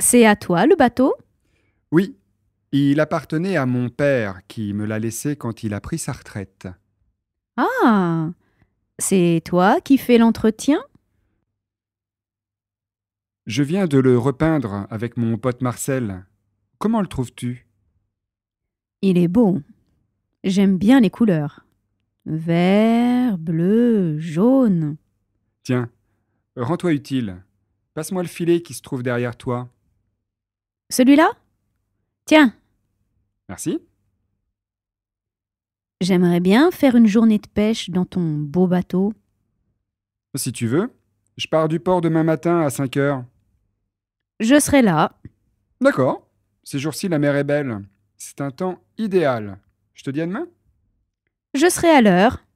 C'est à toi le bateau Oui, il appartenait à mon père qui me l'a laissé quand il a pris sa retraite. Ah C'est toi qui fais l'entretien Je viens de le repeindre avec mon pote Marcel. Comment le trouves-tu Il est beau. J'aime bien les couleurs. Vert, bleu, jaune. Tiens, rends-toi utile. Passe-moi le filet qui se trouve derrière toi. Celui-là Tiens. Merci. J'aimerais bien faire une journée de pêche dans ton beau bateau. Si tu veux, je pars du port demain matin à 5 heures. Je serai là. D'accord. Ces jours-ci, la mer est belle. C'est un temps idéal. Je te dis à demain Je serai à l'heure.